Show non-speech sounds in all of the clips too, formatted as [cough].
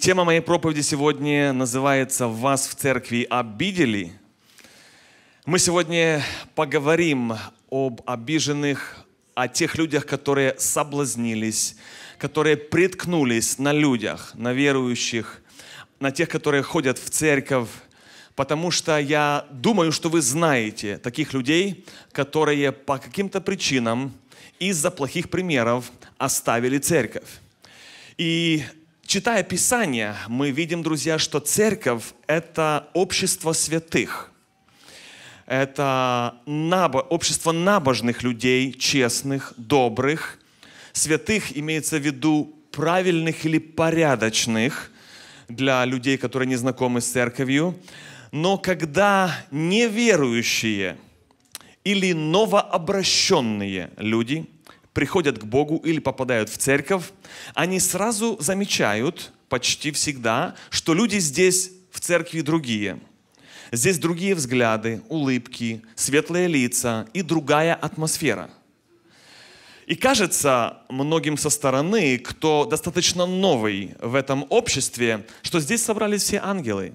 Тема моей проповеди сегодня называется «Вас в церкви обидели». Мы сегодня поговорим об обиженных, о тех людях, которые соблазнились, которые приткнулись на людях, на верующих, на тех, которые ходят в церковь, потому что я думаю, что вы знаете таких людей, которые по каким-то причинам из-за плохих примеров оставили церковь. И Читая Писание, мы видим, друзья, что церковь – это общество святых. Это набо, общество набожных людей, честных, добрых. Святых имеется в виду правильных или порядочных для людей, которые не знакомы с церковью. Но когда неверующие или новообращенные люди – приходят к Богу или попадают в церковь, они сразу замечают почти всегда, что люди здесь в церкви другие. Здесь другие взгляды, улыбки, светлые лица и другая атмосфера. И кажется многим со стороны, кто достаточно новый в этом обществе, что здесь собрались все ангелы.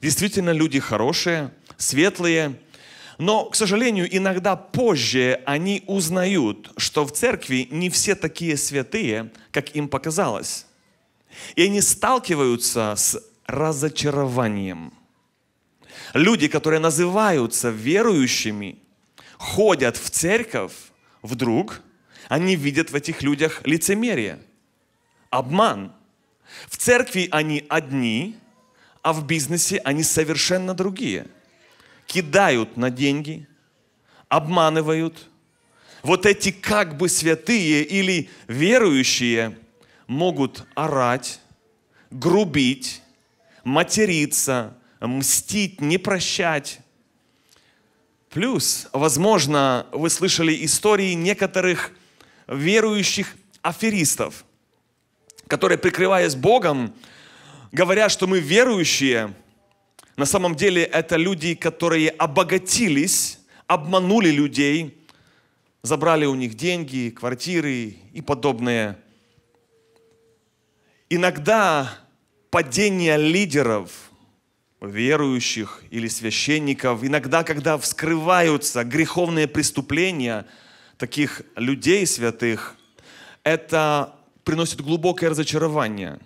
Действительно, люди хорошие, светлые, но, к сожалению, иногда позже они узнают, что в церкви не все такие святые, как им показалось. И они сталкиваются с разочарованием. Люди, которые называются верующими, ходят в церковь, вдруг они видят в этих людях лицемерие, обман. В церкви они одни, а в бизнесе они совершенно другие – кидают на деньги, обманывают. Вот эти как бы святые или верующие могут орать, грубить, материться, мстить, не прощать. Плюс, возможно, вы слышали истории некоторых верующих аферистов, которые, прикрываясь Богом, говорят, что мы верующие – на самом деле это люди, которые обогатились, обманули людей, забрали у них деньги, квартиры и подобное. Иногда падение лидеров, верующих или священников, иногда, когда вскрываются греховные преступления таких людей святых, это приносит глубокое разочарование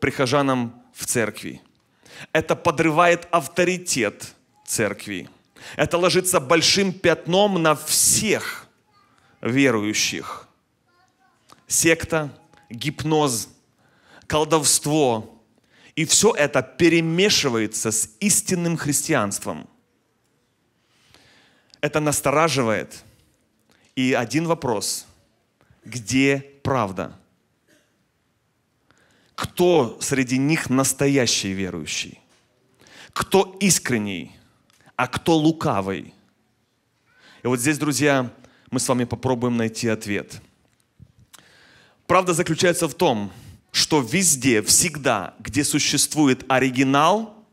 прихожанам в церкви. Это подрывает авторитет церкви. Это ложится большим пятном на всех верующих. Секта, гипноз, колдовство. И все это перемешивается с истинным христианством. Это настораживает. И один вопрос. Где правда? кто среди них настоящий верующий, кто искренний, а кто лукавый. И вот здесь, друзья, мы с вами попробуем найти ответ. Правда заключается в том, что везде, всегда, где существует оригинал,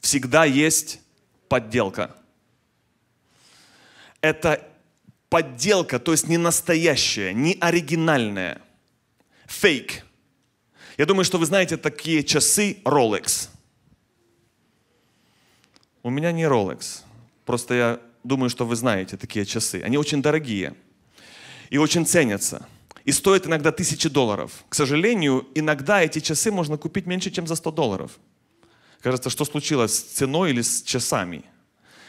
всегда есть подделка. Это подделка, то есть не настоящая, не оригинальная. Фейк – я думаю, что вы знаете такие часы Rolex. У меня не Rolex. Просто я думаю, что вы знаете такие часы. Они очень дорогие и очень ценятся. И стоят иногда тысячи долларов. К сожалению, иногда эти часы можно купить меньше, чем за 100 долларов. Кажется, что случилось с ценой или с часами.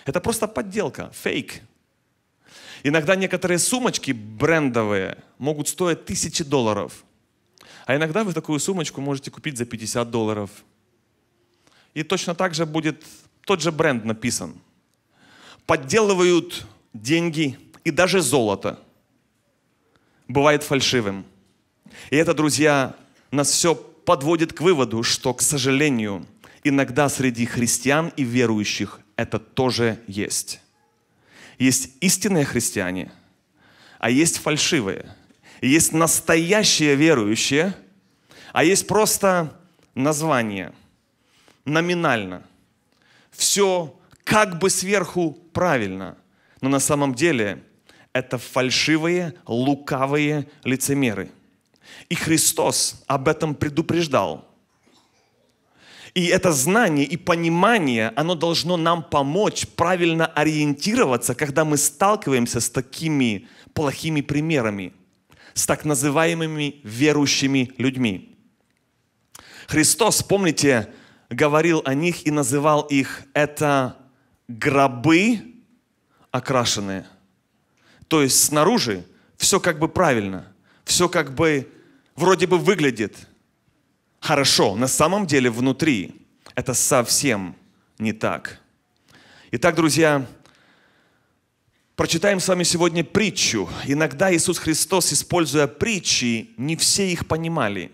Это просто подделка, фейк. Иногда некоторые сумочки брендовые могут стоить тысячи долларов – а иногда вы такую сумочку можете купить за 50 долларов. И точно так же будет тот же бренд написан. Подделывают деньги и даже золото. Бывает фальшивым. И это, друзья, нас все подводит к выводу, что, к сожалению, иногда среди христиан и верующих это тоже есть. Есть истинные христиане, а есть фальшивые – есть настоящие верующие, а есть просто название, номинально. Все как бы сверху правильно, но на самом деле это фальшивые, лукавые лицемеры. И Христос об этом предупреждал – и это знание и понимание, оно должно нам помочь правильно ориентироваться, когда мы сталкиваемся с такими плохими примерами с так называемыми верующими людьми. Христос, помните, говорил о них и называл их это гробы окрашенные. То есть снаружи все как бы правильно, все как бы вроде бы выглядит хорошо, на самом деле внутри это совсем не так. Итак, друзья, Прочитаем с вами сегодня притчу. Иногда Иисус Христос, используя притчи, не все их понимали.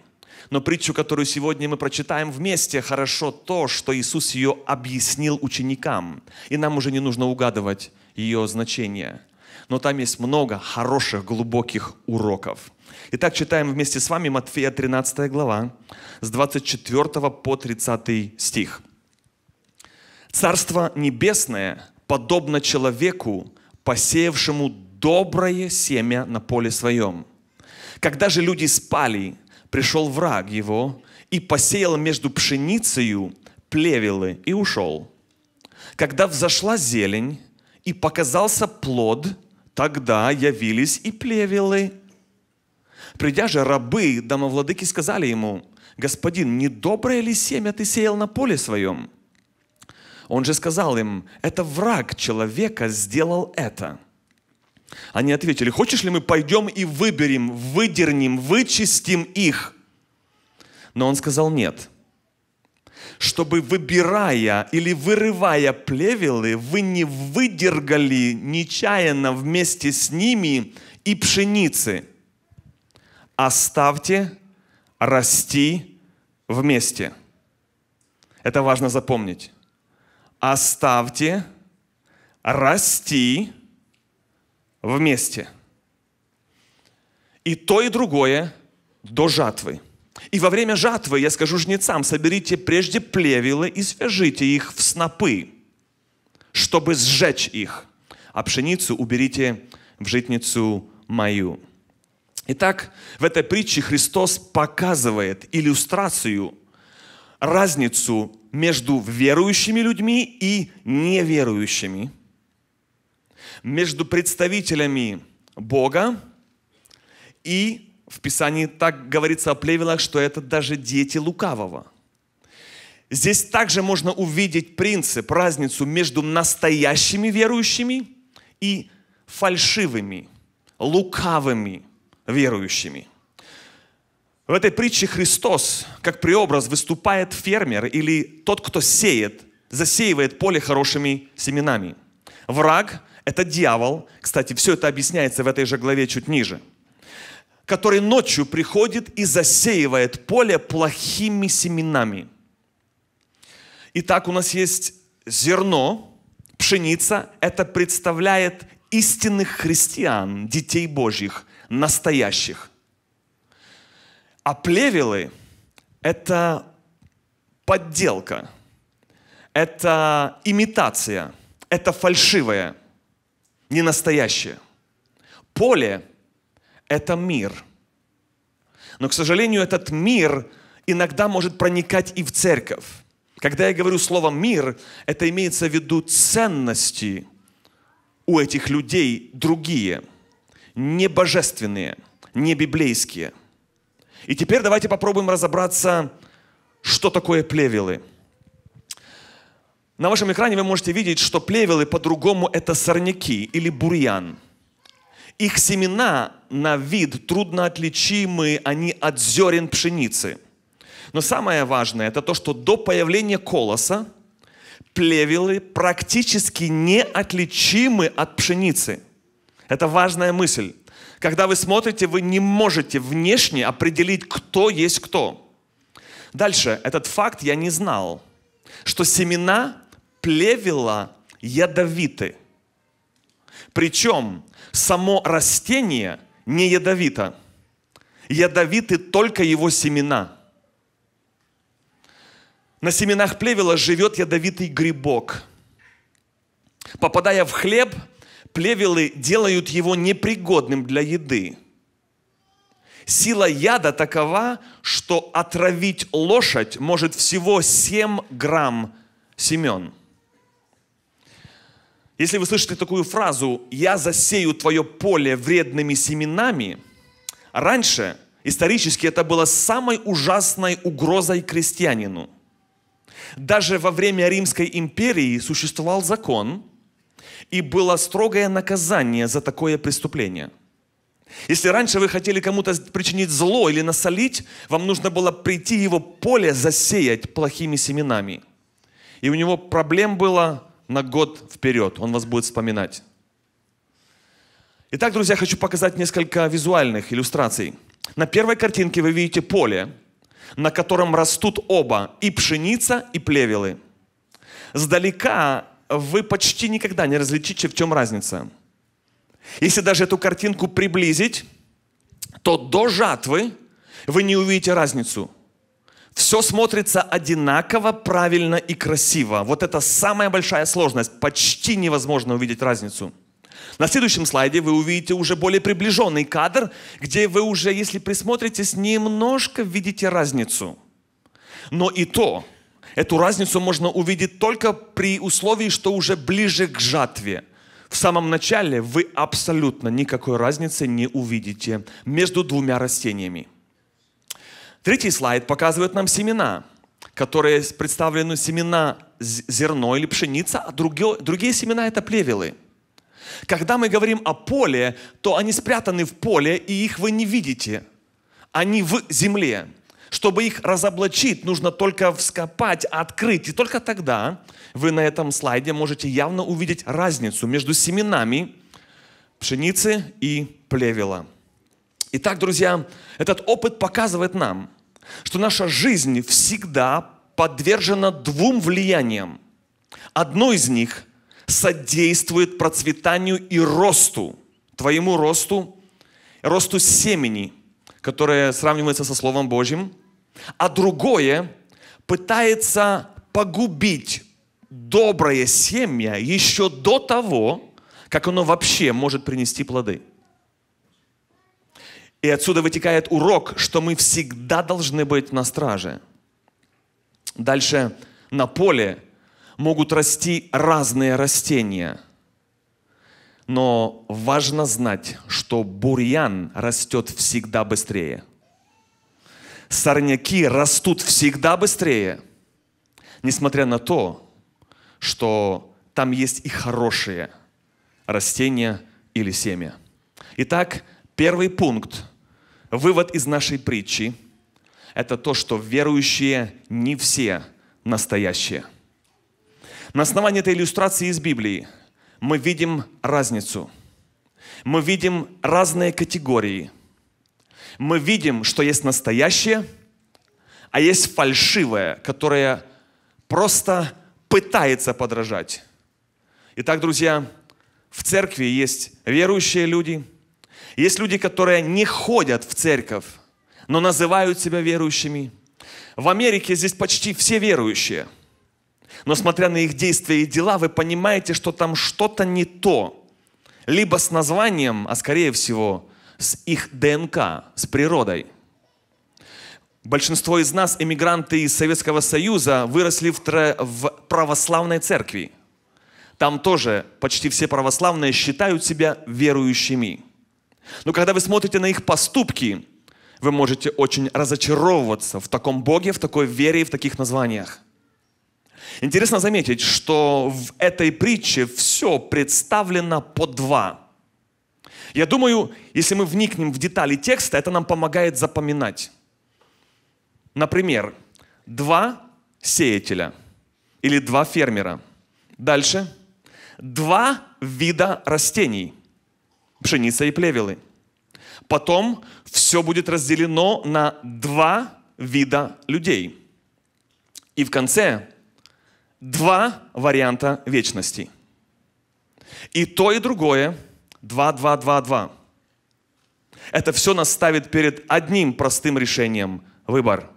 Но притчу, которую сегодня мы прочитаем вместе, хорошо то, что Иисус ее объяснил ученикам. И нам уже не нужно угадывать ее значение. Но там есть много хороших, глубоких уроков. Итак, читаем вместе с вами Матфея 13 глава, с 24 по 30 стих. «Царство небесное подобно человеку, посеявшему доброе семя на поле своем. Когда же люди спали, пришел враг его и посеял между пшеницею плевелы и ушел. Когда взошла зелень и показался плод, тогда явились и плевелы. Придя же рабы домовладыки сказали ему, «Господин, не доброе ли семя ты сеял на поле своем?» Он же сказал им, это враг человека сделал это. Они ответили, хочешь ли мы пойдем и выберем, выдернем, вычистим их? Но он сказал, нет. Чтобы выбирая или вырывая плевелы, вы не выдергали нечаянно вместе с ними и пшеницы. Оставьте расти вместе. Это важно запомнить оставьте расти вместе. И то, и другое до жатвы. И во время жатвы, я скажу жнецам, соберите прежде плевелы и свяжите их в снопы, чтобы сжечь их, а пшеницу уберите в житницу мою. Итак, в этой притче Христос показывает иллюстрацию – разницу между верующими людьми и неверующими, между представителями Бога и в Писании так говорится о плевелах, что это даже дети лукавого. Здесь также можно увидеть принцип, разницу между настоящими верующими и фальшивыми, лукавыми верующими – в этой притче Христос, как преобраз, выступает фермер или тот, кто сеет, засеивает поле хорошими семенами. Враг – это дьявол, кстати, все это объясняется в этой же главе чуть ниже, который ночью приходит и засеивает поле плохими семенами. Итак, у нас есть зерно, пшеница, это представляет истинных христиан, детей Божьих, настоящих а плевелы — это подделка, это имитация, это фальшивое, не настоящее. Поле — это мир. Но, к сожалению, этот мир иногда может проникать и в церковь. Когда я говорю слово «мир», это имеется в виду ценности у этих людей другие, не божественные, не библейские. И теперь давайте попробуем разобраться, что такое плевелы. На вашем экране вы можете видеть, что плевелы по-другому это сорняки или бурьян. Их семена на вид трудно отличимы они от зерен пшеницы. Но самое важное это то, что до появления колоса плевелы практически неотличимы от пшеницы. Это важная мысль. Когда вы смотрите, вы не можете внешне определить, кто есть кто. Дальше, этот факт я не знал, что семена плевела ядовиты. Причем само растение не ядовито. Ядовиты только его семена. На семенах плевела живет ядовитый грибок. Попадая в хлеб – Плевелы делают его непригодным для еды. Сила яда такова, что отравить лошадь может всего 7 грамм семен. Если вы слышите такую фразу «я засею твое поле вредными семенами», раньше исторически это было самой ужасной угрозой крестьянину. Даже во время Римской империи существовал закон, и было строгое наказание за такое преступление. Если раньше вы хотели кому-то причинить зло или насолить, вам нужно было прийти его поле засеять плохими семенами. И у него проблем было на год вперед. Он вас будет вспоминать. Итак, друзья, хочу показать несколько визуальных иллюстраций. На первой картинке вы видите поле, на котором растут оба, и пшеница, и плевелы. Сдалека вы почти никогда не различите, в чем разница. Если даже эту картинку приблизить, то до жатвы вы не увидите разницу. Все смотрится одинаково, правильно и красиво. Вот это самая большая сложность. Почти невозможно увидеть разницу. На следующем слайде вы увидите уже более приближенный кадр, где вы уже, если присмотритесь, немножко видите разницу. Но и то, Эту разницу можно увидеть только при условии, что уже ближе к жатве. В самом начале вы абсолютно никакой разницы не увидите между двумя растениями. Третий слайд показывает нам семена, которые представлены семена зерно или пшеница, а другие, другие семена это плевелы. Когда мы говорим о поле, то они спрятаны в поле, и их вы не видите. Они в земле. Чтобы их разоблачить, нужно только вскопать, открыть. И только тогда вы на этом слайде можете явно увидеть разницу между семенами пшеницы и плевела. Итак, друзья, этот опыт показывает нам, что наша жизнь всегда подвержена двум влияниям. Одно из них содействует процветанию и росту, твоему росту, росту семени, которое сравнивается со Словом Божьим а другое пытается погубить добрая семья еще до того, как оно вообще может принести плоды. И отсюда вытекает урок, что мы всегда должны быть на страже. Дальше на поле могут расти разные растения. Но важно знать, что бурьян растет всегда быстрее – сорняки растут всегда быстрее, несмотря на то, что там есть и хорошие растения или семя. Итак, первый пункт, вывод из нашей притчи, это то, что верующие не все настоящие. На основании этой иллюстрации из Библии мы видим разницу. Мы видим разные категории – мы видим, что есть настоящее, а есть фальшивое, которое просто пытается подражать. Итак, друзья, в церкви есть верующие люди, есть люди, которые не ходят в церковь, но называют себя верующими. В Америке здесь почти все верующие. Но смотря на их действия и дела, вы понимаете, что там что-то не то. Либо с названием, а скорее всего с их ДНК, с природой. Большинство из нас, эмигранты из Советского Союза, выросли в, тро... в православной церкви. Там тоже почти все православные считают себя верующими. Но когда вы смотрите на их поступки, вы можете очень разочаровываться в таком Боге, в такой вере и в таких названиях. Интересно заметить, что в этой притче все представлено по два. Я думаю, если мы вникнем в детали текста, это нам помогает запоминать. Например, два сеятеля или два фермера. Дальше. Два вида растений. Пшеница и плевелы. Потом все будет разделено на два вида людей. И в конце два варианта вечности. И то, и другое – 2, 2, 2, 2. Это все нас ставит перед одним простым решением – выбор.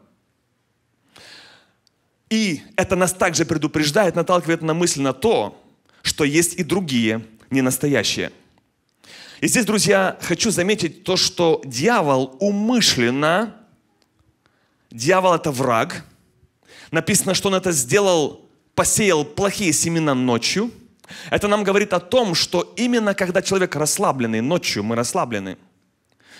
И это нас также предупреждает, наталкивает на мысль на то, что есть и другие, не настоящие. И здесь, друзья, хочу заметить то, что дьявол умышленно, дьявол это враг, написано, что он это сделал, посеял плохие семена ночью – это нам говорит о том, что именно когда человек расслабленный, ночью мы расслаблены,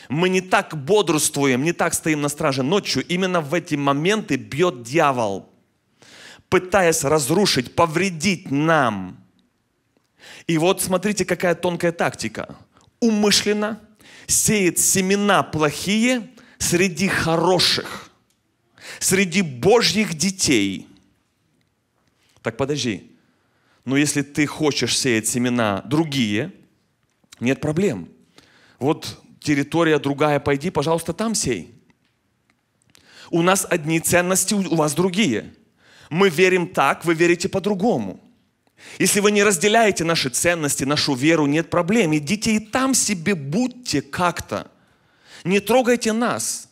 мы не так бодрствуем, не так стоим на страже ночью, именно в эти моменты бьет дьявол, пытаясь разрушить, повредить нам. И вот смотрите, какая тонкая тактика. Умышленно сеет семена плохие среди хороших, среди Божьих детей. Так подожди, но если ты хочешь сеять семена другие, нет проблем. Вот территория другая, пойди, пожалуйста, там сей. У нас одни ценности, у вас другие. Мы верим так, вы верите по-другому. Если вы не разделяете наши ценности, нашу веру, нет проблем. Идите и там себе будьте как-то. Не трогайте нас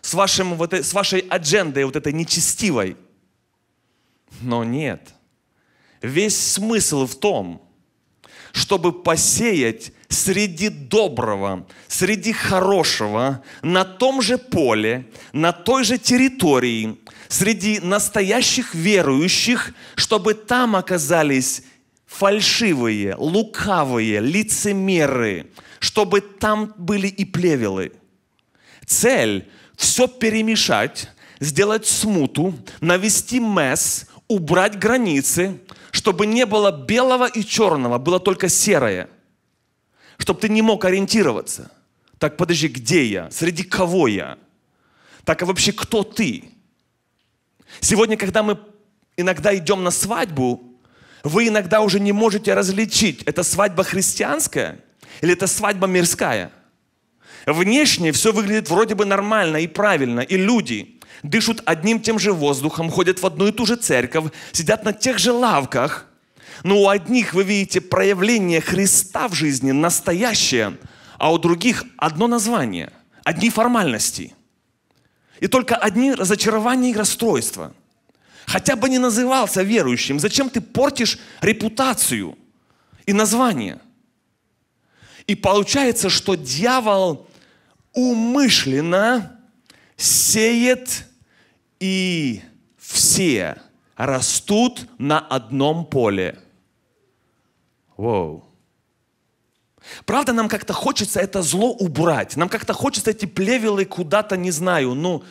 с, вашим, вот, э, с вашей аджендой вот этой нечестивой. Но нет – Весь смысл в том, чтобы посеять среди доброго, среди хорошего, на том же поле, на той же территории, среди настоящих верующих, чтобы там оказались фальшивые, лукавые, лицемеры, чтобы там были и плевелы. Цель – все перемешать, сделать смуту, навести мess, убрать границы, чтобы не было белого и черного, было только серое, чтобы ты не мог ориентироваться. Так, подожди, где я? Среди кого я? Так, а вообще кто ты? Сегодня, когда мы иногда идем на свадьбу, вы иногда уже не можете различить, это свадьба христианская или это свадьба мирская. Внешне все выглядит вроде бы нормально и правильно, и люди, дышат одним тем же воздухом, ходят в одну и ту же церковь, сидят на тех же лавках. Но у одних вы видите проявление Христа в жизни настоящее, а у других одно название, одни формальности. И только одни разочарования и расстройства. Хотя бы не назывался верующим, зачем ты портишь репутацию и название? И получается, что дьявол умышленно сеет и все растут на одном поле. Воу. Правда, нам как-то хочется это зло убрать. Нам как-то хочется эти плевелы куда-то, не знаю, ну...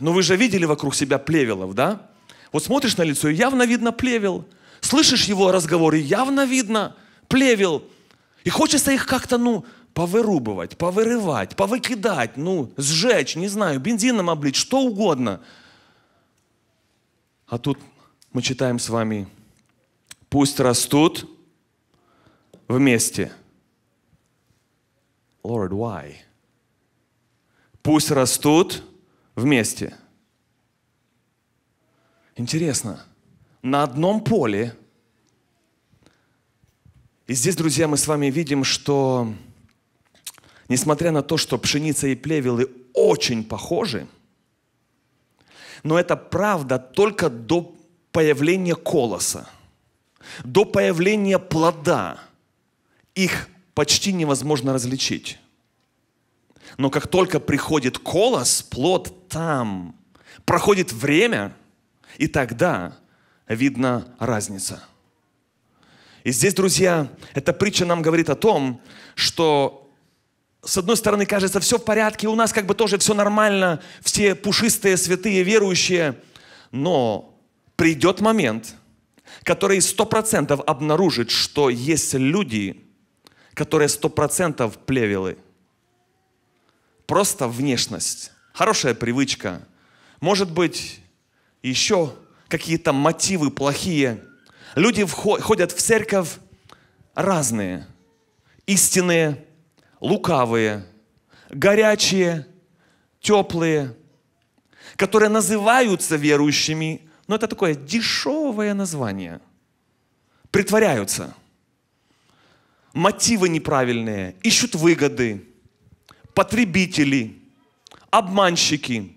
Ну вы же видели вокруг себя плевелов, да? Вот смотришь на лицо, и явно видно плевел. Слышишь его разговоры, явно видно плевел. И хочется их как-то, ну, повырубывать, повырывать, повыкидать, ну, сжечь, не знаю, бензином облить, что угодно. А тут мы читаем с вами, пусть растут вместе. Lord, why? Пусть растут вместе. Интересно, на одном поле, и здесь, друзья, мы с вами видим, что Несмотря на то, что пшеница и плевелы очень похожи, но это правда только до появления колоса, до появления плода. Их почти невозможно различить. Но как только приходит колос, плод там, проходит время, и тогда видна разница. И здесь, друзья, эта притча нам говорит о том, что с одной стороны, кажется, все в порядке, у нас как бы тоже все нормально, все пушистые, святые, верующие. Но придет момент, который сто процентов обнаружит, что есть люди, которые сто процентов плевелы. Просто внешность, хорошая привычка, может быть, еще какие-то мотивы плохие. Люди ходят в церковь разные, истинные, лукавые, горячие, теплые, которые называются верующими, но это такое дешевое название. Притворяются. Мотивы неправильные, ищут выгоды, потребители, обманщики.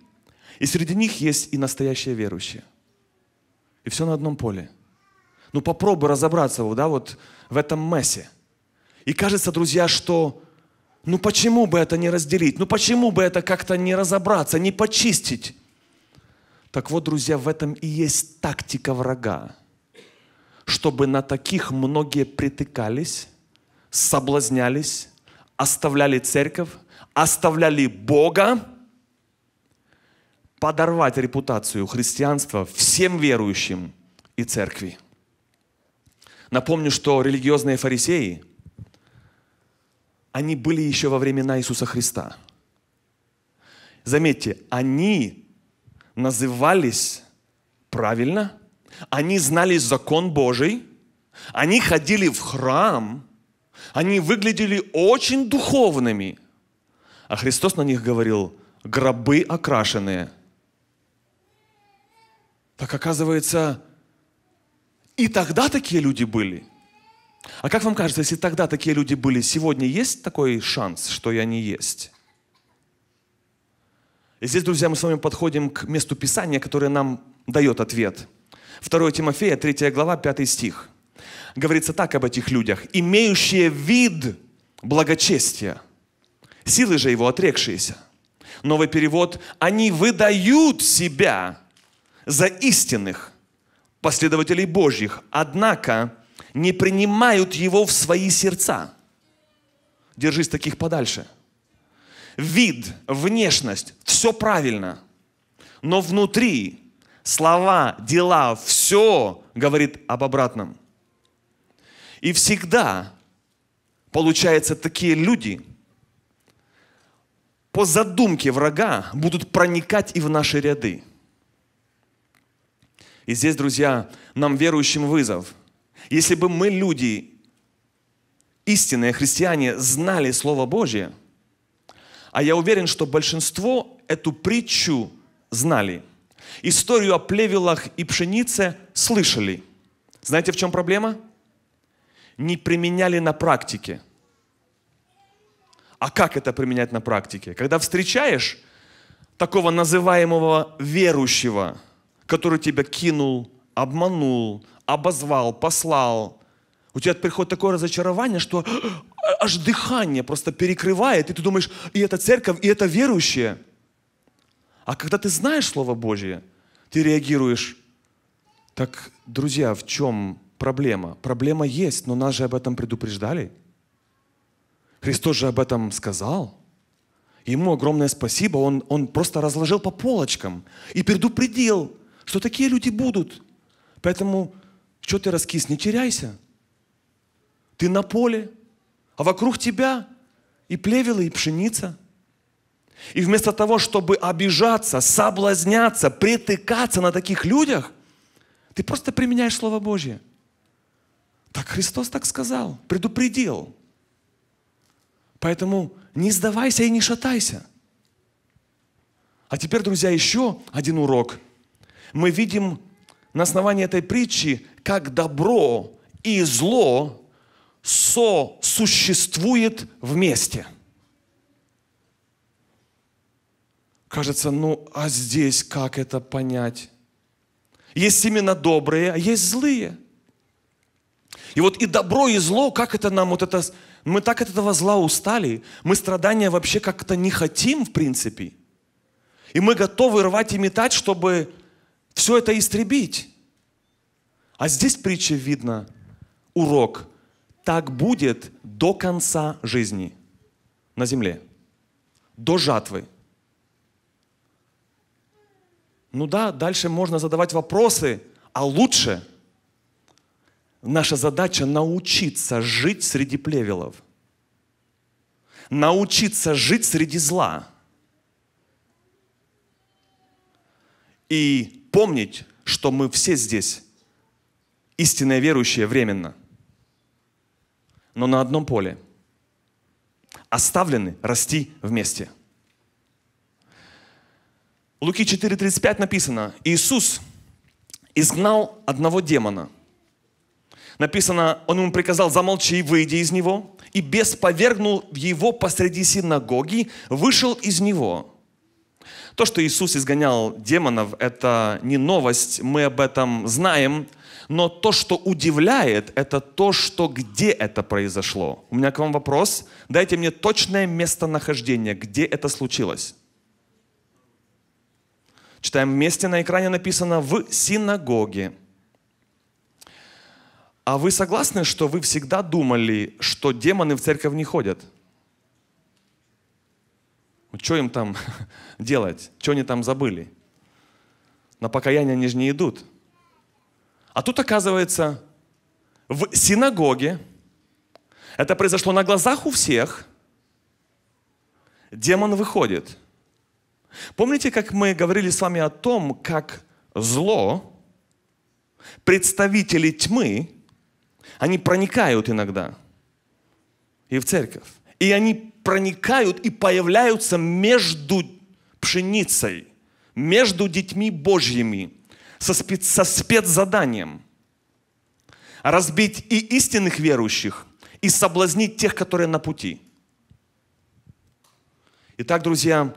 И среди них есть и настоящие верующие. И все на одном поле. Ну попробуй разобраться да, вот в этом мессе. И кажется, друзья, что ну почему бы это не разделить? Ну почему бы это как-то не разобраться, не почистить? Так вот, друзья, в этом и есть тактика врага, чтобы на таких многие притыкались, соблазнялись, оставляли церковь, оставляли Бога, подорвать репутацию христианства всем верующим и церкви. Напомню, что религиозные фарисеи – они были еще во времена Иисуса Христа. Заметьте, они назывались правильно, они знали закон Божий, они ходили в храм, они выглядели очень духовными. А Христос на них говорил, гробы окрашенные. Так оказывается, и тогда такие люди были. А как вам кажется, если тогда такие люди были, сегодня есть такой шанс, что я не есть? И здесь, друзья, мы с вами подходим к месту Писания, которое нам дает ответ. 2 Тимофея, 3 глава, 5 стих. Говорится так об этих людях. «Имеющие вид благочестия, силы же его отрекшиеся». Новый перевод. «Они выдают себя за истинных последователей Божьих, однако не принимают его в свои сердца. Держись таких подальше. Вид, внешность, все правильно. Но внутри слова, дела, все говорит об обратном. И всегда, получается, такие люди по задумке врага будут проникать и в наши ряды. И здесь, друзья, нам верующим вызов – если бы мы, люди, истинные христиане, знали Слово Божье, а я уверен, что большинство эту притчу знали. Историю о плевелах и пшенице слышали. Знаете, в чем проблема? Не применяли на практике. А как это применять на практике? Когда встречаешь такого называемого верующего, который тебя кинул обманул, обозвал, послал. У тебя приходит такое разочарование, что [gasps] аж дыхание просто перекрывает, и ты думаешь, и это церковь, и это верующие. А когда ты знаешь Слово Божье, ты реагируешь, так, друзья, в чем проблема? Проблема есть, но нас же об этом предупреждали. Христос же об этом сказал. Ему огромное спасибо, он, он просто разложил по полочкам и предупредил, что такие люди будут – Поэтому, что ты раскис, не теряйся. Ты на поле, а вокруг тебя и плевелы, и пшеница. И вместо того, чтобы обижаться, соблазняться, притыкаться на таких людях, ты просто применяешь Слово Божье. Так Христос так сказал, предупредил. Поэтому не сдавайся и не шатайся. А теперь, друзья, еще один урок. Мы видим на основании этой притчи, как добро и зло сосуществует вместе. Кажется, ну а здесь как это понять? Есть именно добрые, а есть злые. И вот и добро, и зло, как это нам вот это... Мы так от этого зла устали, мы страдания вообще как-то не хотим, в принципе. И мы готовы рвать и метать, чтобы все это истребить. А здесь притча видно урок. Так будет до конца жизни на земле, до жатвы. Ну да, дальше можно задавать вопросы, а лучше наша задача научиться жить среди плевелов, научиться жить среди зла. И помнить, что мы все здесь истинные верующие временно, но на одном поле. Оставлены расти вместе. Луки 4.35 написано, Иисус изгнал одного демона. Написано, он ему приказал, замолчи, выйди из него. И бес повергнул его посреди синагоги, вышел из него. То, что Иисус изгонял демонов, это не новость, мы об этом знаем, но то, что удивляет, это то, что где это произошло. У меня к вам вопрос. Дайте мне точное местонахождение, где это случилось. Читаем вместе, на экране написано «в синагоге». А вы согласны, что вы всегда думали, что демоны в церковь не ходят? – что им там [laughs] делать? Что они там забыли? На покаяние они же не идут. А тут оказывается, в синагоге, это произошло на глазах у всех, демон выходит. Помните, как мы говорили с вами о том, как зло, представители тьмы, они проникают иногда и в церковь. И они проникают и появляются между пшеницей, между детьми Божьими, со, спец, со спецзаданием. Разбить и истинных верующих, и соблазнить тех, которые на пути. Итак, друзья,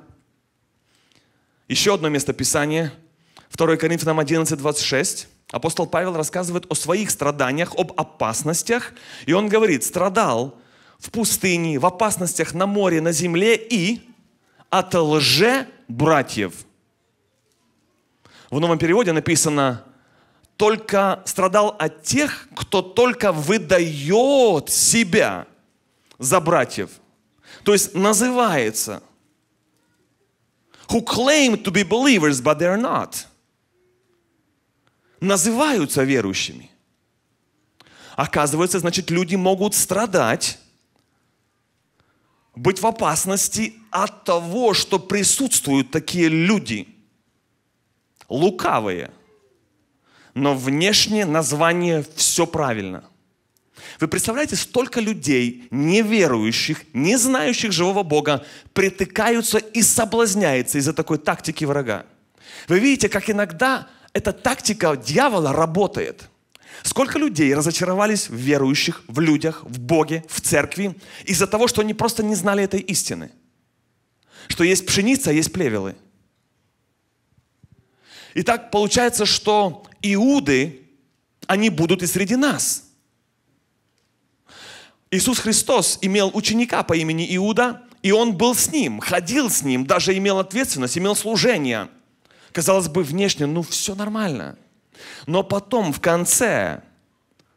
еще одно местописание. 2 Коринфянам 11, 26. Апостол Павел рассказывает о своих страданиях, об опасностях. И он говорит, страдал в пустыне, в опасностях на море, на земле и от лже братьев. В новом переводе написано «только страдал от тех, кто только выдает себя за братьев». То есть называется «who claim to be believers, but they are not». Называются верующими. Оказывается, значит, люди могут страдать быть в опасности от того, что присутствуют такие люди, лукавые, но внешне название все правильно. Вы представляете, столько людей, неверующих, не знающих живого Бога, притыкаются и соблазняются из-за такой тактики врага. Вы видите, как иногда эта тактика дьявола работает – Сколько людей разочаровались в верующих, в людях, в Боге, в церкви из-за того, что они просто не знали этой истины. Что есть пшеница, а есть плевелы. И так получается, что иуды, они будут и среди нас. Иисус Христос имел ученика по имени Иуда, и он был с ним, ходил с ним, даже имел ответственность, имел служение. Казалось бы, внешне, ну все нормально. Но потом, в конце,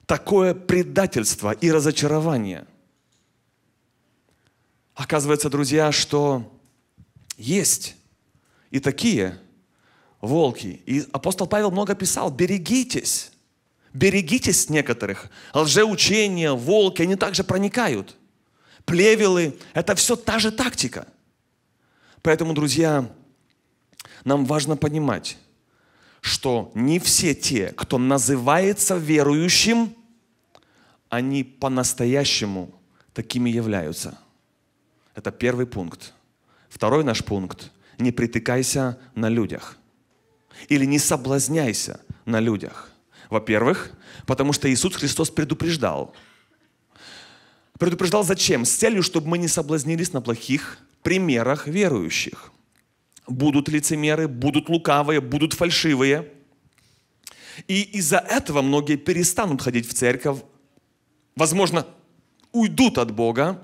такое предательство и разочарование. Оказывается, друзья, что есть и такие волки. И апостол Павел много писал, берегитесь, берегитесь некоторых. Лжеучения, волки, они также проникают. Плевелы, это все та же тактика. Поэтому, друзья, нам важно понимать, что не все те, кто называется верующим, они по-настоящему такими являются. Это первый пункт. Второй наш пункт – не притыкайся на людях. Или не соблазняйся на людях. Во-первых, потому что Иисус Христос предупреждал. Предупреждал зачем? С целью, чтобы мы не соблазнились на плохих примерах верующих будут лицемеры, будут лукавые, будут фальшивые. И из-за этого многие перестанут ходить в церковь, возможно, уйдут от Бога,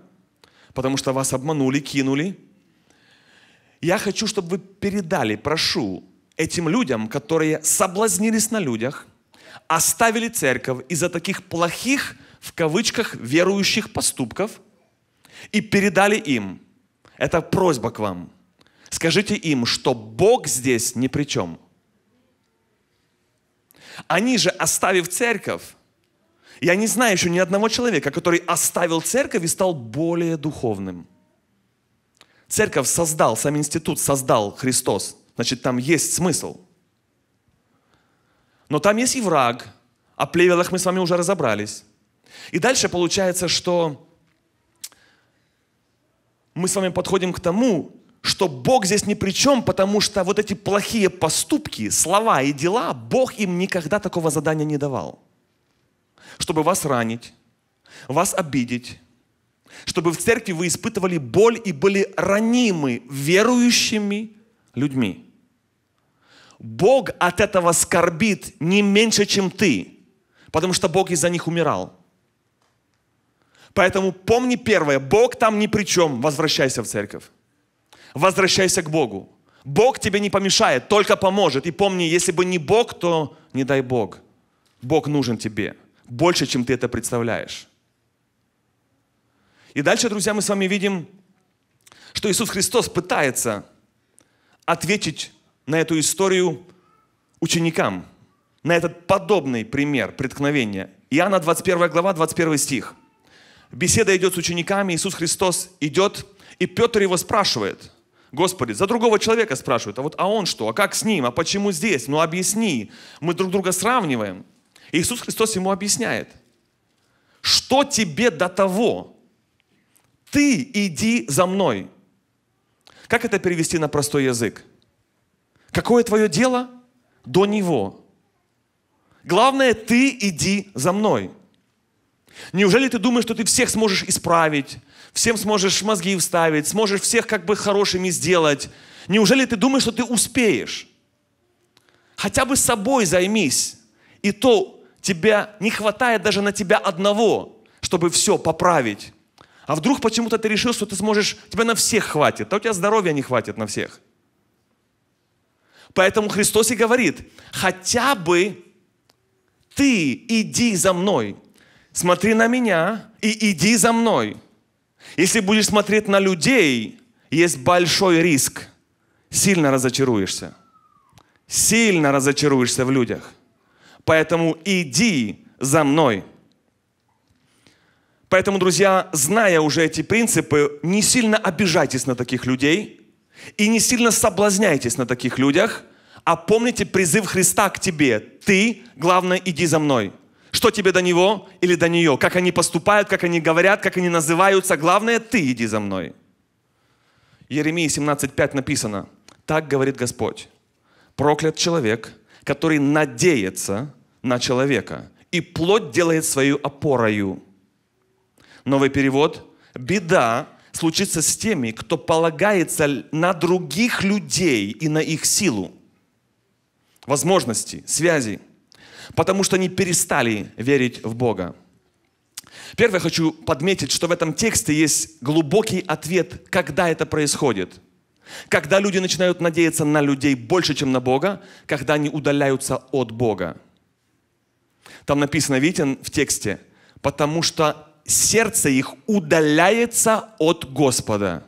потому что вас обманули, кинули. Я хочу, чтобы вы передали, прошу, этим людям, которые соблазнились на людях, оставили церковь из-за таких плохих, в кавычках, верующих поступков и передали им. Это просьба к вам – Скажите им, что Бог здесь ни при чем. Они же, оставив церковь, я не знаю еще ни одного человека, который оставил церковь и стал более духовным. Церковь создал, сам институт создал Христос. Значит, там есть смысл. Но там есть и враг. О плевелах мы с вами уже разобрались. И дальше получается, что мы с вами подходим к тому, что Бог здесь ни при чем, потому что вот эти плохие поступки, слова и дела, Бог им никогда такого задания не давал. Чтобы вас ранить, вас обидеть, чтобы в церкви вы испытывали боль и были ранимы верующими людьми. Бог от этого скорбит не меньше, чем ты, потому что Бог из-за них умирал. Поэтому помни первое, Бог там ни при чем, возвращайся в церковь возвращайся к Богу. Бог тебе не помешает, только поможет. И помни, если бы не Бог, то не дай Бог. Бог нужен тебе больше, чем ты это представляешь. И дальше, друзья, мы с вами видим, что Иисус Христос пытается ответить на эту историю ученикам, на этот подобный пример преткновения. Иоанна 21 глава, 21 стих. Беседа идет с учениками, Иисус Христос идет, и Петр его спрашивает – Господи, за другого человека спрашивают, а вот а он что, а как с ним, а почему здесь, ну объясни. Мы друг друга сравниваем. Иисус Христос ему объясняет, что тебе до того, ты иди за мной. Как это перевести на простой язык? Какое твое дело до него? Главное, ты иди за мной. Неужели ты думаешь, что ты всех сможешь исправить, всем сможешь мозги вставить, сможешь всех как бы хорошими сделать. Неужели ты думаешь, что ты успеешь? Хотя бы собой займись. И то тебя не хватает даже на тебя одного, чтобы все поправить. А вдруг почему-то ты решил, что ты сможешь, тебя на всех хватит, а у тебя здоровья не хватит на всех. Поэтому Христос и говорит, хотя бы ты иди за мной, смотри на меня и иди за мной. Если будешь смотреть на людей, есть большой риск. Сильно разочаруешься. Сильно разочаруешься в людях. Поэтому иди за мной. Поэтому, друзья, зная уже эти принципы, не сильно обижайтесь на таких людей и не сильно соблазняйтесь на таких людях, а помните призыв Христа к тебе. Ты, главное, иди за мной. Что тебе до него или до нее? Как они поступают, как они говорят, как они называются. Главное, ты иди за мной. Еремии 17.5 написано. Так говорит Господь. Проклят человек, который надеется на человека, и плоть делает свою опорою. Новый перевод. Беда случится с теми, кто полагается на других людей и на их силу, возможности, связи – потому что они перестали верить в Бога. Первое, хочу подметить, что в этом тексте есть глубокий ответ, когда это происходит. Когда люди начинают надеяться на людей больше, чем на Бога, когда они удаляются от Бога. Там написано, видите, в тексте, потому что сердце их удаляется от Господа.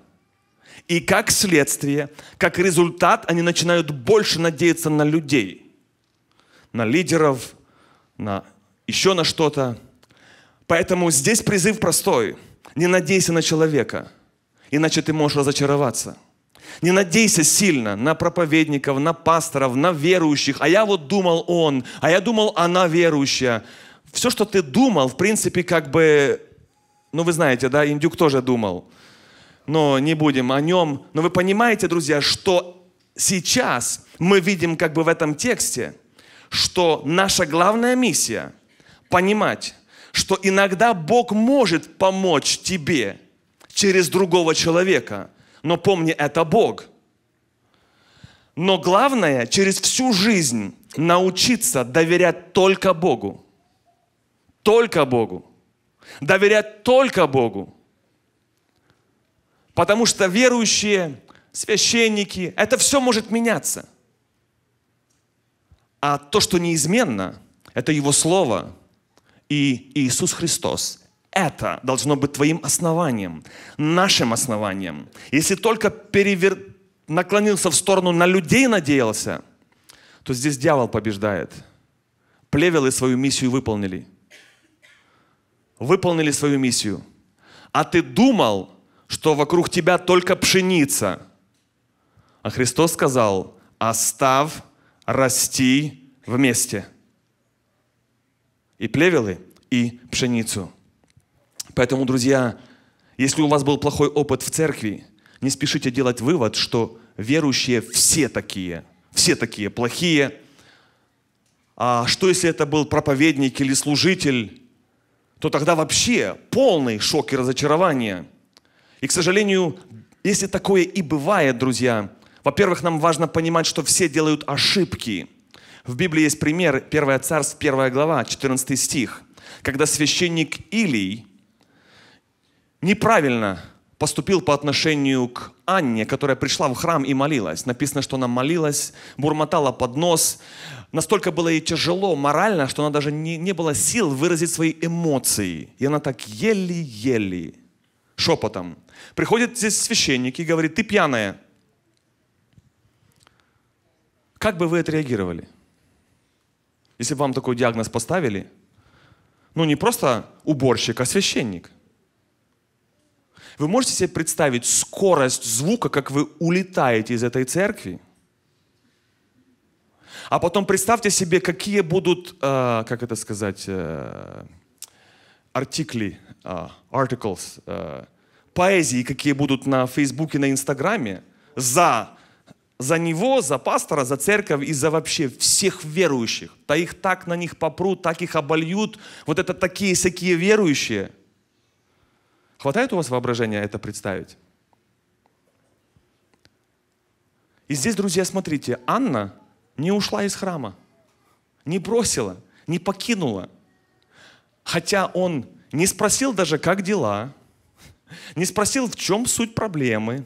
И как следствие, как результат, они начинают больше надеяться на людей – на лидеров, на еще на что-то. Поэтому здесь призыв простой. Не надейся на человека, иначе ты можешь разочароваться. Не надейся сильно на проповедников, на пасторов, на верующих. А я вот думал он, а я думал она верующая. Все, что ты думал, в принципе, как бы, ну вы знаете, да, индюк тоже думал. Но не будем о нем. Но вы понимаете, друзья, что сейчас мы видим как бы в этом тексте – что наша главная миссия – понимать, что иногда Бог может помочь тебе через другого человека, но помни, это Бог. Но главное, через всю жизнь научиться доверять только Богу. Только Богу. Доверять только Богу. Потому что верующие, священники, это все может меняться. А то, что неизменно, это Его Слово и Иисус Христос. Это должно быть твоим основанием, нашим основанием. Если только перевер... наклонился в сторону на людей надеялся, то здесь дьявол побеждает. Плевелы свою миссию выполнили. Выполнили свою миссию. А ты думал, что вокруг тебя только пшеница. А Христос сказал, оставь, расти вместе. И плевелы, и пшеницу. Поэтому, друзья, если у вас был плохой опыт в церкви, не спешите делать вывод, что верующие все такие, все такие плохие. А что если это был проповедник или служитель, то тогда вообще полный шок и разочарование. И, к сожалению, если такое и бывает, друзья, во-первых, нам важно понимать, что все делают ошибки. В Библии есть пример, 1 Царств, 1 глава, 14 стих, когда священник Илий неправильно поступил по отношению к Анне, которая пришла в храм и молилась. Написано, что она молилась, бурмотала под нос. Настолько было ей тяжело морально, что она даже не, не было сил выразить свои эмоции. И она так еле-еле, шепотом. Приходит здесь священник и говорит, ты пьяная. Как бы вы отреагировали? Если бы вам такой диагноз поставили, ну не просто уборщик, а священник. Вы можете себе представить скорость звука, как вы улетаете из этой церкви? А потом представьте себе, какие будут, э, как это сказать, э, артикли, э, articles, э, поэзии, какие будут на Фейсбуке, на Инстаграме за за него, за пастора, за церковь и за вообще всех верующих. Да их так на них попрут, так их обольют. Вот это такие всякие верующие. Хватает у вас воображения это представить? И здесь, друзья, смотрите, Анна не ушла из храма, не бросила, не покинула. Хотя он не спросил даже, как дела, не спросил, в чем суть проблемы,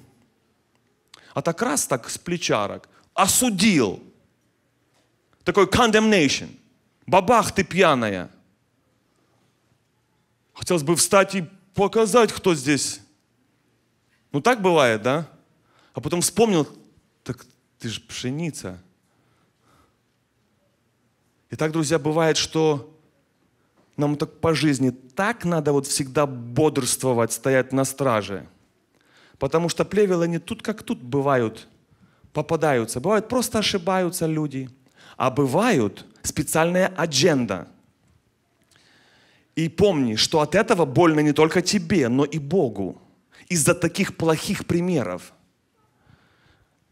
а так раз так с плечарок, осудил. Такой condemnation. Бабах ты пьяная. Хотелось бы встать и показать, кто здесь. Ну так бывает, да? А потом вспомнил, так ты же пшеница. И так, друзья, бывает, что нам так по жизни так надо вот всегда бодрствовать, стоять на страже – Потому что плевелы не тут как тут бывают, попадаются. Бывают просто ошибаются люди. А бывают специальная адженда. И помни, что от этого больно не только тебе, но и Богу. Из-за таких плохих примеров.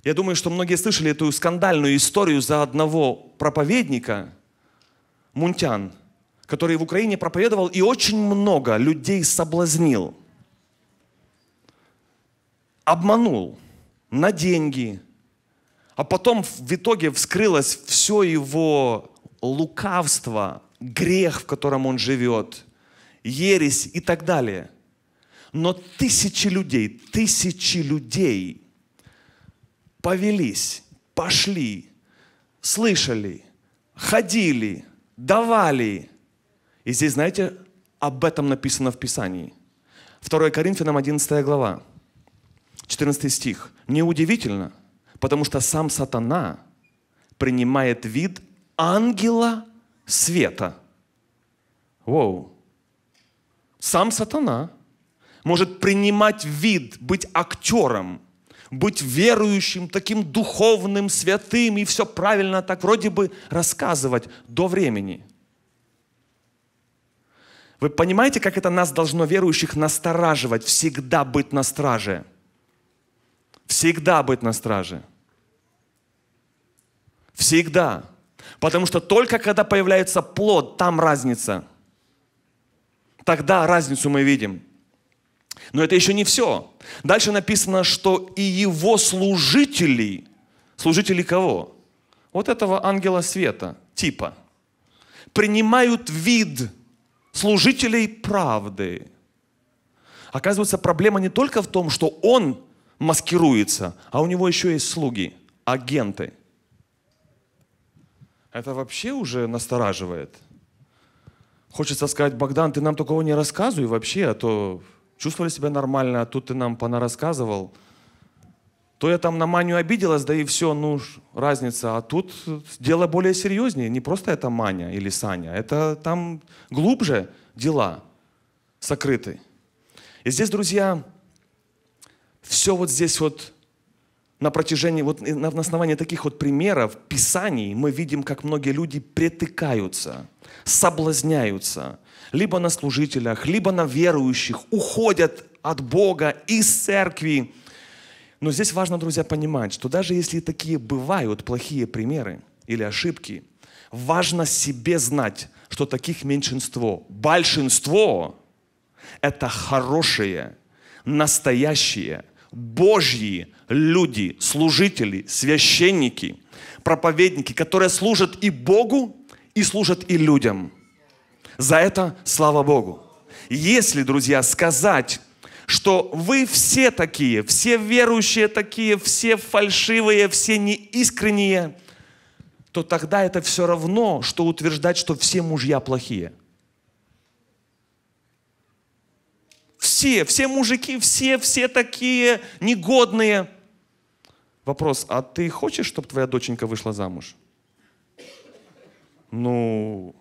Я думаю, что многие слышали эту скандальную историю за одного проповедника, Мунтян, который в Украине проповедовал и очень много людей соблазнил – обманул на деньги, а потом в итоге вскрылось все его лукавство, грех, в котором он живет, ересь и так далее. Но тысячи людей, тысячи людей повелись, пошли, слышали, ходили, давали. И здесь, знаете, об этом написано в Писании. 2 Коринфянам 11 глава. 14 стих. Неудивительно, потому что сам сатана принимает вид ангела света. Воу. Сам сатана может принимать вид, быть актером, быть верующим, таким духовным, святым и все правильно так вроде бы рассказывать до времени. Вы понимаете, как это нас должно верующих настораживать, всегда быть на страже – Всегда быть на страже. Всегда. Потому что только когда появляется плод, там разница. Тогда разницу мы видим. Но это еще не все. Дальше написано, что и его служители, служители кого? Вот этого ангела света, типа, принимают вид служителей правды. Оказывается, проблема не только в том, что он маскируется, а у него еще есть слуги, агенты. Это вообще уже настораживает. Хочется сказать, Богдан, ты нам такого не рассказывай вообще, а то чувствовали себя нормально, а тут ты нам понарассказывал. То я там на Маню обиделась, да и все, ну, разница. А тут дело более серьезнее. Не просто это маня или саня, это там глубже дела сокрыты. И здесь, друзья, все вот здесь вот на протяжении, вот на, основании таких вот примеров, писаний, мы видим, как многие люди притыкаются, соблазняются, либо на служителях, либо на верующих, уходят от Бога из церкви. Но здесь важно, друзья, понимать, что даже если такие бывают плохие примеры или ошибки, важно себе знать, что таких меньшинство. Большинство – это хорошие, настоящие – Божьи люди, служители, священники, проповедники, которые служат и Богу, и служат и людям. За это слава Богу. Если, друзья, сказать, что вы все такие, все верующие такие, все фальшивые, все неискренние, то тогда это все равно, что утверждать, что все мужья плохие – все, все мужики, все, все такие негодные. Вопрос, а ты хочешь, чтобы твоя доченька вышла замуж? Ну,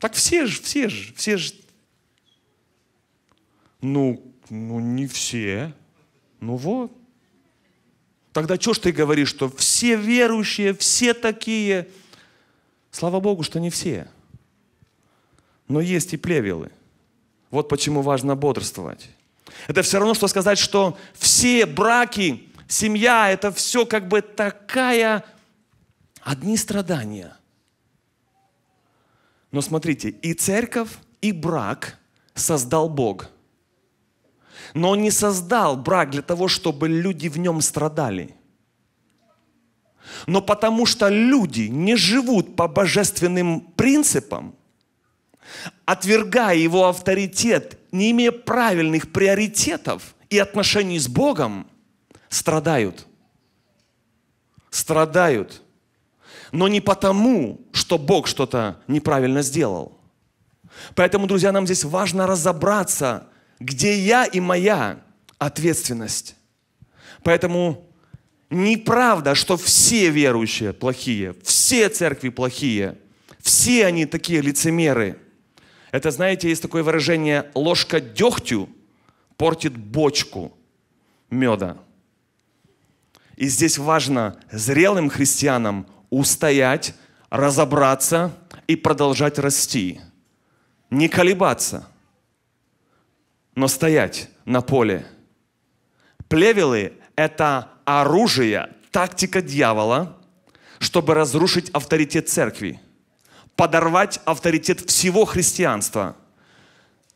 так все же, все же, все же. Ну, ну не все. Ну вот. Тогда что ж ты говоришь, что все верующие, все такие? Слава Богу, что не все. Но есть и плевелы. Вот почему важно бодрствовать. Это все равно, что сказать, что все браки, семья, это все как бы такая... Одни страдания. Но смотрите, и церковь, и брак создал Бог. Но Он не создал брак для того, чтобы люди в нем страдали. Но потому что люди не живут по божественным принципам, отвергая его авторитет не имея правильных приоритетов и отношений с Богом, страдают. Страдают. Но не потому, что Бог что-то неправильно сделал. Поэтому, друзья, нам здесь важно разобраться, где я и моя ответственность. Поэтому неправда, что все верующие плохие, все церкви плохие, все они такие лицемеры – это, знаете, есть такое выражение «ложка дегтю портит бочку меда». И здесь важно зрелым христианам устоять, разобраться и продолжать расти. Не колебаться, но стоять на поле. Плевелы – это оружие, тактика дьявола, чтобы разрушить авторитет церкви – подорвать авторитет всего христианства,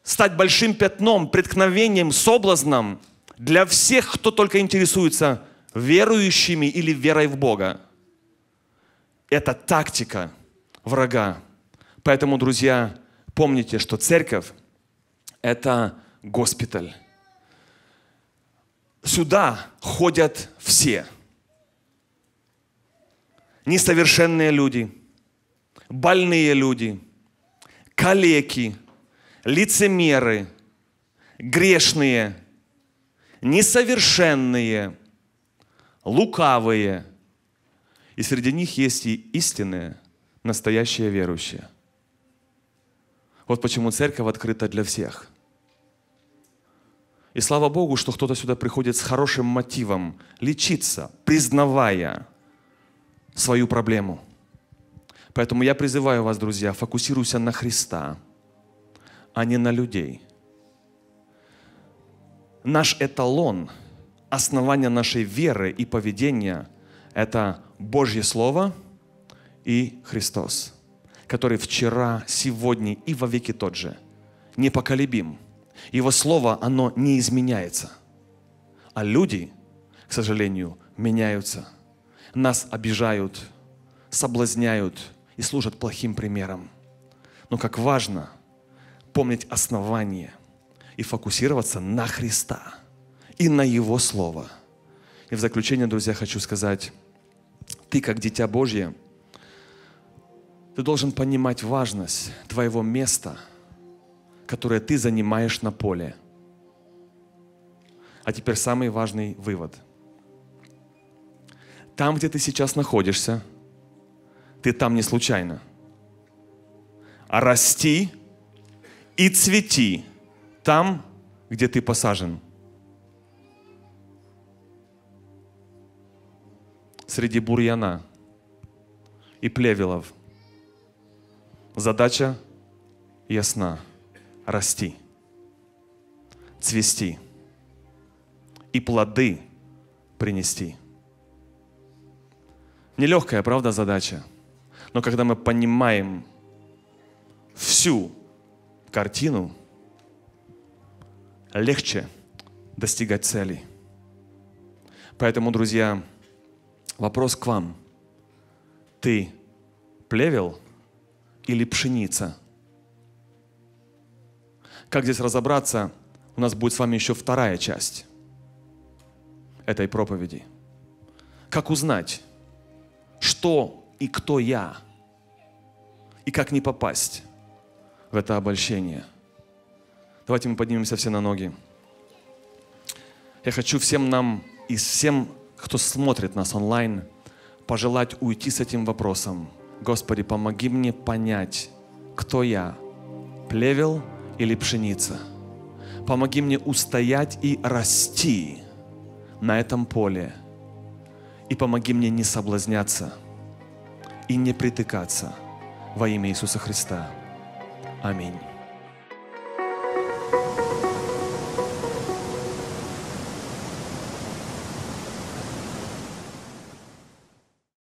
стать большим пятном, преткновением, соблазном для всех, кто только интересуется верующими или верой в Бога. Это тактика врага. Поэтому, друзья, помните, что церковь – это госпиталь. Сюда ходят все. Несовершенные люди – больные люди, калеки, лицемеры, грешные, несовершенные, лукавые. И среди них есть и истинные, настоящие верующие. Вот почему церковь открыта для всех. И слава Богу, что кто-то сюда приходит с хорошим мотивом лечиться, признавая свою проблему – Поэтому я призываю вас, друзья, фокусируйся на Христа, а не на людей. Наш эталон, основание нашей веры и поведения – это Божье Слово и Христос, который вчера, сегодня и во веки тот же, непоколебим. Его Слово, оно не изменяется. А люди, к сожалению, меняются. Нас обижают, соблазняют – и служат плохим примером. Но как важно помнить основание и фокусироваться на Христа и на Его Слово. И в заключение, друзья, хочу сказать, ты как дитя Божье, ты должен понимать важность твоего места, которое ты занимаешь на поле. А теперь самый важный вывод. Там, где ты сейчас находишься – ты там не случайно. А расти и цвети там, где ты посажен. Среди бурьяна и плевелов. Задача ясна. Расти, цвести и плоды принести. Нелегкая, правда, задача – но когда мы понимаем всю картину, легче достигать целей. Поэтому, друзья, вопрос к вам. Ты плевел или пшеница? Как здесь разобраться? У нас будет с вами еще вторая часть этой проповеди. Как узнать, что и кто я, и как не попасть в это обольщение. Давайте мы поднимемся все на ноги. Я хочу всем нам и всем, кто смотрит нас онлайн, пожелать уйти с этим вопросом. Господи, помоги мне понять, кто я, плевел или пшеница. Помоги мне устоять и расти на этом поле. И помоги мне не соблазняться – и не притыкаться во имя Иисуса Христа. Аминь.